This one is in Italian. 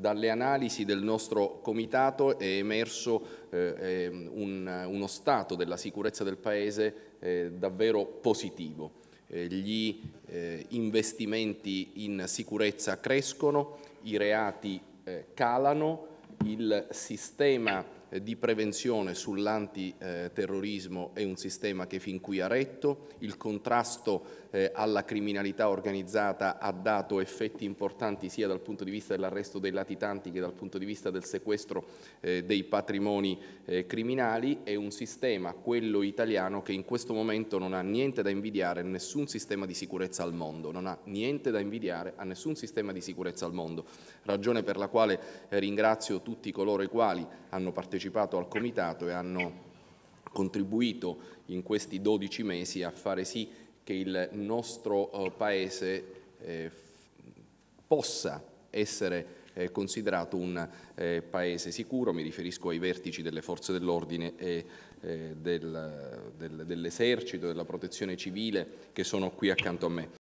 dalle analisi del nostro comitato è emerso eh, ehm, un, uno stato della sicurezza del Paese eh, davvero positivo. Eh, gli eh, investimenti in sicurezza crescono, i reati eh, calano, il sistema di prevenzione sull'antiterrorismo è un sistema che fin qui ha retto, il contrasto eh, alla criminalità organizzata ha dato effetti importanti sia dal punto di vista dell'arresto dei latitanti che dal punto di vista del sequestro eh, dei patrimoni eh, criminali, è un sistema, quello italiano, che in questo momento non ha niente da invidiare a nessun sistema di sicurezza al mondo, non ha niente da invidiare a nessun sistema di sicurezza al mondo, ragione per la quale ringrazio tutti coloro i quali hanno partecipato partecipato al comitato e hanno contribuito in questi 12 mesi a fare sì che il nostro eh, Paese eh, possa essere eh, considerato un paese sicuro, mi riferisco ai vertici delle forze dell'ordine e dell'esercito, della protezione civile che sono qui accanto a me.